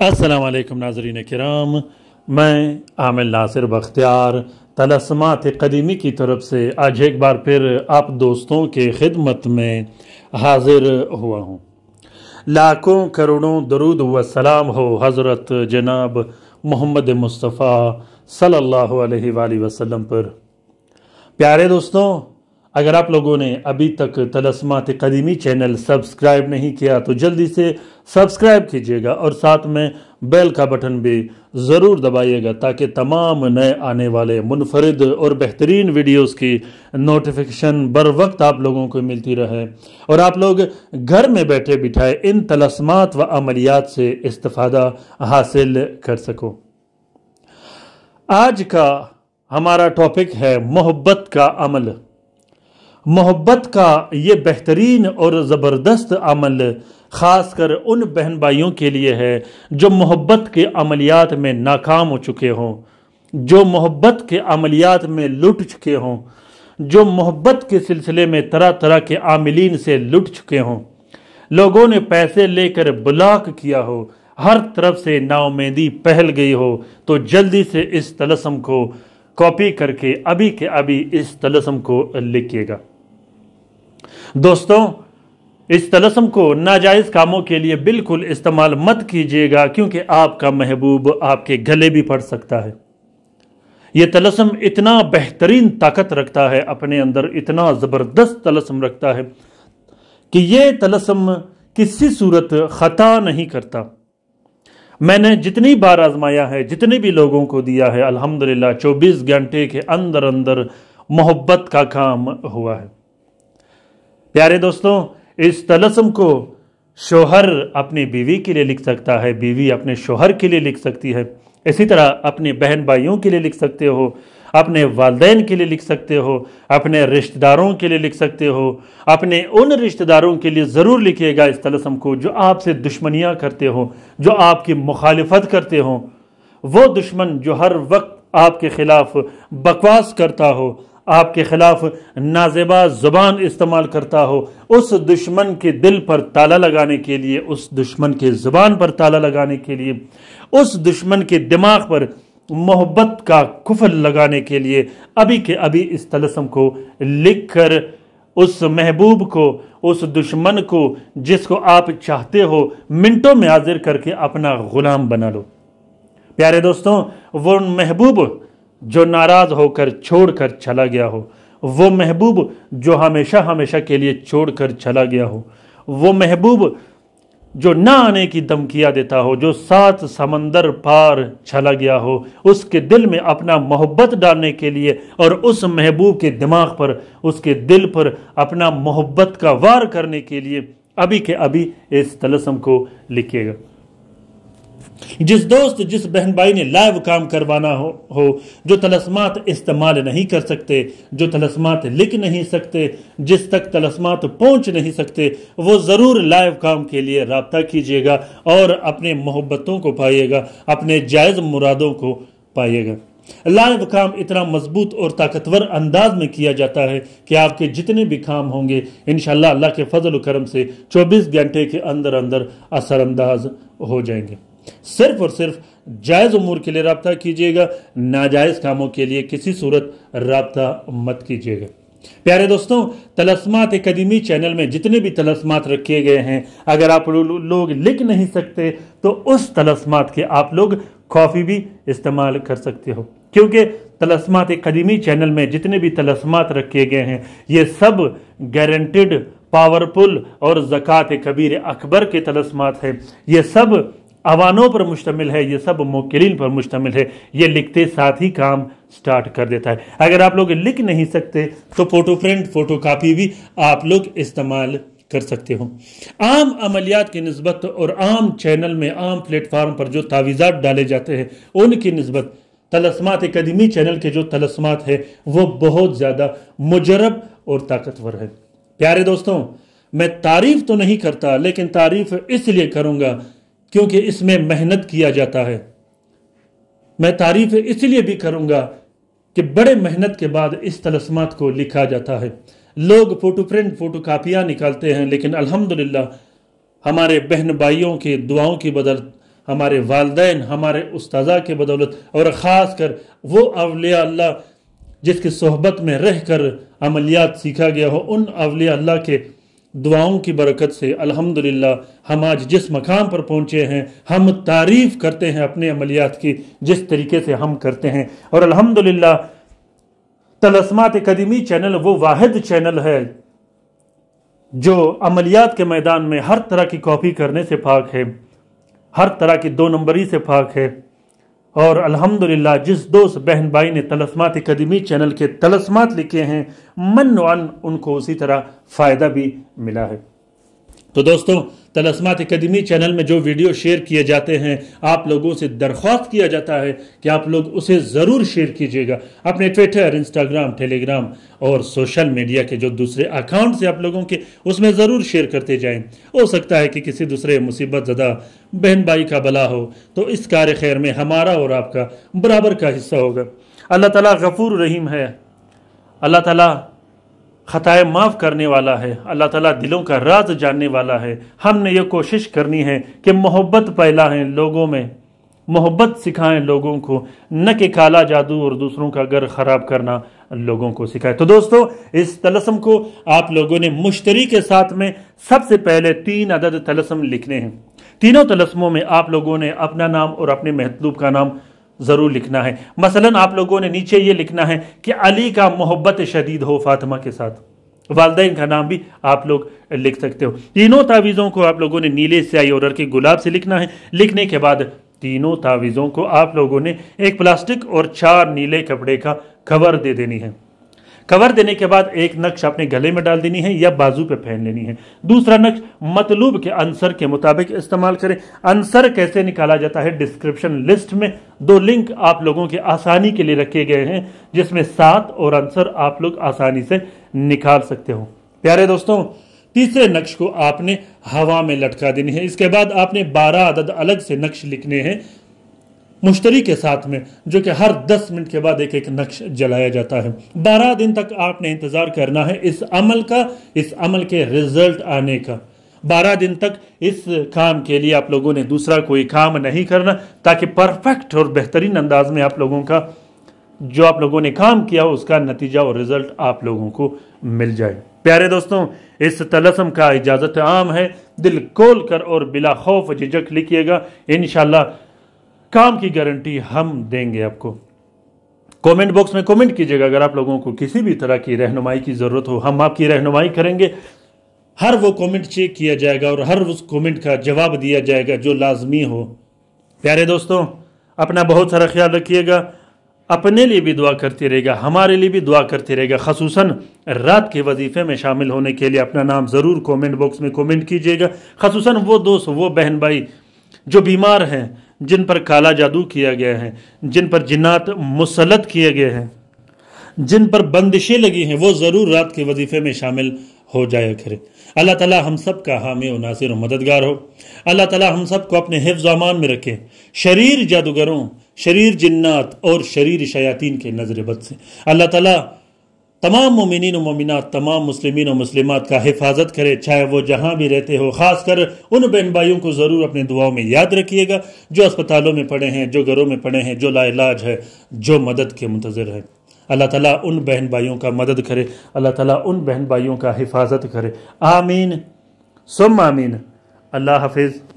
असलकम नाजरीन कराम मैं आमिल नासिर बख्तियार तलस्मात कदीमी की तरफ से आज एक बार फिर आप दोस्तों के खिदमत में हाजिर हुआ हूँ लाखों करोड़ों दरुद व सलाम हो हज़रत जनाब मोहम्मद मुस्तफ़ा सल्लल्लाहु अलैहि वसल्लम पर प्यारे दोस्तों अगर आप लोगों ने अभी तक तलस्मात कदीमी चैनल सब्सक्राइब नहीं किया तो जल्दी से सब्सक्राइब कीजिएगा और साथ में बेल का बटन भी ज़रूर दबाइएगा ताकि तमाम नए आने वाले मुनफरद और बेहतरीन वीडियोस की नोटिफिकेशन बर वक्त आप लोगों को मिलती रहे और आप लोग घर में बैठे बिठाए इन तलस्मात व अमलियात से इस्ता हासिल कर सको आज का हमारा टॉपिक है मोहब्बत का अमल मोहब्बत का ये बेहतरीन और ज़बरदस्त अमल ख़ास कर उन बहन भाइयों के लिए है जो मोहब्बत के अमलियात में नाकाम हो चुके हों जो मोहब्बत के अमलियात में लुट चुके हों जो मोहब्बत के सिलसिले में तरह तरह के आमिलीन से लुट चुके हों लोगों ने पैसे लेकर ब्लॉक किया हो हर तरफ से नाउमेदी पहल गई हो तो जल्दी से इस तलसम को कॉपी करके अभी के अभी इस तलसम को लिखिएगा दोस्तों इस तलसम को नाजायज़ कामों के लिए बिल्कुल इस्तेमाल मत कीजिएगा क्योंकि आपका महबूब आपके गले भी पड़ सकता है यह तलसम इतना बेहतरीन ताकत रखता है अपने अंदर इतना ज़बरदस्त तलसम रखता है कि यह तलसम किसी सूरत ख़ता नहीं करता मैंने जितनी बार आजमाया है जितने भी लोगों को दिया है अल्हम्दुलिल्लाह 24 घंटे के अंदर अंदर मोहब्बत का काम हुआ है प्यारे दोस्तों इस तलसम को शोहर अपनी बीवी के लिए लिख सकता है बीवी अपने शोहर के लिए लिख सकती है इसी तरह अपने बहन भाइयों के लिए लिख सकते हो अपने वालदेन के लिए लिख सकते हो अपने रिश्तेदारों के लिए लिख सकते हो अपने उन रिश्तेदारों के लिए ज़रूर लिखिएगा इस तलसम को जो आपसे दुश्मनियाँ करते हो जो आपकी मुखालफत करते हो वो दुश्मन जो हर वक्त आपके ख़िलाफ़ बकवास करता हो आपके खिलाफ नाजेबा ज़ुबान इस्तेमाल करता हो उस दुश्मन के दिल पर ताला लगाने के लिए उस दुश्मन के ज़ुबान पर ताला लगाने के लिए उस दुश्मन के दिमाग पर मोहब्बत का कुफल लगाने के लिए अभी के अभी इस तलसम को लिख कर उस महबूब को उस दुश्मन को जिसको आप चाहते हो मिनटों में हाजिर करके अपना ग़ुलाम बना लो प्यारे दोस्तों वो महबूब जो नाराज़ होकर छोड़ कर चला गया हो वो महबूब जो हमेशा हमेशा के लिए छोड़ कर चला गया हो वो महबूब जो ना आने की धमकियाँ देता हो जो सात समंदर पार चला गया हो उसके दिल में अपना मोहब्बत डालने के लिए और उस महबूब के दिमाग पर उसके दिल पर अपना मोहब्बत का वार करने के लिए अभी के अभी इस तलसम को लिखिएगा जिस दोस्त जिस बहन भाई ने लाइव काम करवाना हो हो जो तलस्मात इस्तेमाल नहीं कर सकते जो तलस्मात लिख नहीं सकते जिस तक तलस्मात पहुंच नहीं सकते वो ज़रूर लाइव काम के लिए रबता कीजिएगा और अपने मोहब्बतों को पाइएगा अपने जायज़ मुरादों को पाइएगा लाइव काम इतना मजबूत और ताकतवर अंदाज में किया जाता है कि आपके जितने भी काम होंगे इनशाला अल्लाह के फजल करम से 24 घंटे के अंदर अंदर असरअंदाज हो जाएंगे सिर्फ और सिर्फ जायज़ उमूर के लिए रबता कीजिएगा नाजायज़ कामों के लिए किसी सूरत रबता मत कीजिएगा प्यारे दोस्तों तलस्मात कदीमी चैनल में जितने भी तलस्मात रखे गए हैं अगर आप लोग लिख नहीं सकते तो उस तलस्मात के आप लोग कॉफ़ी भी इस्तेमाल कर सकते हो क्योंकि तलस्मात कदीमी चैनल में जितने भी तलस्मात रखे गए हैं ये सब गारंटेड पावरफुल और जक़ात कबीर अकबर के तलस्मात हैं ये सब अवानों पर मुश्तमिल है ये सब मोकिलिन पर मुश्तमिल है ये लिखते साथ ही काम स्टार्ट कर देता है अगर आप लोग लिख नहीं सकते तो फ़ोटो प्रिंट फ़ोटो कापी भी आप लोग इस्तेमाल कर सकते हो आम अमलियात की नस्बत और आम चैनल में आम प्लेटफार्म पर जो तावीज़ात डाले जाते हैं उनकी नस्बत तलस्मात कदीमी चैनल के जो तलस्मात है वो बहुत ज़्यादा मुजरब और ताकतवर है प्यारे दोस्तों मैं तारीफ़ तो नहीं करता लेकिन तारीफ़ इसलिए करूँगा क्योंकि इसमें मेहनत किया जाता है मैं तारीफ इसलिए भी करूँगा कि बड़े मेहनत के बाद इस तलस्मात को लिखा जाता है लोग फ़ोटो प्रिंट फ़ोटो कापियाँ निकालते हैं लेकिन अल्हम्दुलिल्लाह हमारे बहन भाइयों की दुआओं की बदौलत हमारे वालदेन हमारे उस्ताजा के बदौलत और ख़ास कर वो अवलिया अल्लाह जिसकी सोहबत में रह कर अमलियात सीखा गया हो उन अवलिया अल्लाह के दुआओं की बरकत से अल्हम्दुलिल्लाह हम आज जिस मकाम पर पहुंचे हैं हम तारीफ़ करते हैं अपने अमलियात की जिस तरीके से हम करते हैं और अल्हम्दुलिल्लाह तलस्मात कदीमी चैनल वो वाहिद चैनल है जो अमलियात के मैदान में हर तरह की कॉपी करने से पाक है हर तरह की दो नंबरी से पाक है और अल्हम्दुलिल्लाह जिस दोस्त बहन भाई ने तलस्मात कदीमी चैनल के तलस्मात लिखे हैं मन उनको उसी तरह फ़ायदा भी मिला है तो दोस्तों तलस्मात अकदमी चैनल में जो वीडियो शेयर किए जाते हैं आप लोगों से दरख्वास्त किया जाता है कि आप लोग उसे ज़रूर शेयर कीजिएगा अपने ट्विटर इंस्टाग्राम टेलीग्राम और सोशल मीडिया के जो दूसरे अकाउंट से आप लोगों के उसमें ज़रूर शेयर करते जाएं हो सकता है कि किसी दूसरे मुसीबत ज़दा बहन भाई का भला हो तो इस कार खैर में हमारा और आपका बराबर का हिस्सा होगा अल्लाह ताली गफूर रहीम है अल्लाह ताली ख़ताएँ माफ़ करने वाला है अल्लाह ताला दिलों का राज जानने वाला है हमने ये कोशिश करनी है कि मोहब्बत फैलाएँ लोगों में मोहब्बत सिखाएं लोगों को न कि काला जादू और दूसरों का घर ख़राब करना लोगों को सिखाएं तो दोस्तों इस तलसम को आप लोगों ने मुश्तरी के साथ में सबसे पहले तीन अदद तलसम लिखने हैं तीनों तलसमों में आप लोगों ने अपना नाम और अपने महतलूब का नाम ज़रूर लिखना है मसलन आप लोगों ने नीचे ये लिखना है कि अली का मोहब्बत शदीद हो फातिमा के साथ वालदे का नाम भी आप लोग लिख सकते हो तीनों तावीज़ों को आप लोगों ने नीले स्याही और के गुलाब से लिखना है लिखने के बाद तीनों तावीज़ों को आप लोगों ने एक प्लास्टिक और चार नीले कपड़े का कवर दे देनी है कवर देने के बाद एक नक्श अपने गले में डाल देनी है या बाजू पे पहन लेनी है दूसरा नक्श मतलूब के आंसर के मुताबिक इस्तेमाल करें आंसर कैसे निकाला जाता है डिस्क्रिप्शन लिस्ट में दो लिंक आप लोगों के आसानी के लिए रखे गए हैं जिसमें सात और आंसर आप लोग आसानी से निकाल सकते हो प्यारे दोस्तों तीसरे नक्श को आपने हवा में लटका देनी है इसके बाद आपने बारह अदद अलग से नक्श लिखने हैं मुश्तरी के साथ में जो कि हर 10 मिनट के बाद एक एक नक्श जलाया जाता है 12 दिन तक आपने इंतज़ार करना है इस अमल का इस अमल के रिजल्ट आने का बारह दिन तक इस काम के लिए आप लोगों ने दूसरा कोई काम नहीं करना ताकि परफेक्ट और बेहतरीन अंदाज में आप लोगों का जो आप लोगों ने काम किया उसका नतीजा और रिज़ल्ट आप लोगों को मिल जाए प्यारे दोस्तों इस तलसम का इजाज़त आम है दिल खोल कर और बिला खौफ झिझक लिखिएगा इन काम की गारंटी हम देंगे आपको कमेंट बॉक्स में कमेंट कीजिएगा अगर आप लोगों को किसी भी तरह की रहनुमाई की ज़रूरत हो हम आपकी रहनुमाई करेंगे हर वो कमेंट चेक किया जाएगा और हर उस कमेंट का जवाब दिया जाएगा जो लाजमी हो प्यारे दोस्तों अपना बहुत सारा ख्याल रखिएगा अपने लिए भी दुआ करते रहेगा हमारे लिए भी दुआ करते रहेगा खसूस रात के वजीफ़े में शामिल होने के लिए अपना नाम ज़रूर कमेंट बॉक्स में कमेंट कीजिएगा खसूस वो दोस्त वो बहन भाई जो बीमार हैं जिन पर काला जादू किया गया है जिन पर जिन्नात मुसलत किए गए हैं जिन पर बंदिशें लगी हैं वो ज़रूर रात के वजीफे में शामिल हो जाया करें अल्लाह ताला हम सब का हामी और नासिर और मददगार हो अल्लाह ताला हम सब को अपने हिफ्ज अमान में रखे शरीर जादूगरों शरीर जिन्नात और शरीर शयातीन के नजरबद से अल्लाह ताला तमाम ममिन तमाम मुस्लिम और मुस्लिम का हिफाजत करे चाहे वो जहाँ भी रहते हो खासकर उन बहन भाइयों को ज़रूर अपने दुआओं में याद रखिएगा जो अस्पतालों में पड़े हैं जो घरों में पड़े हैं जो लाइलाज है जो मदद के मुंतज़र है अल्लाह ताला उन बहन भाइयों का मदद करे अल्लाह ताला उन बहन भाइयों का हिफाजत करे आमीन सुम आमीन अल्लाह हाफिज़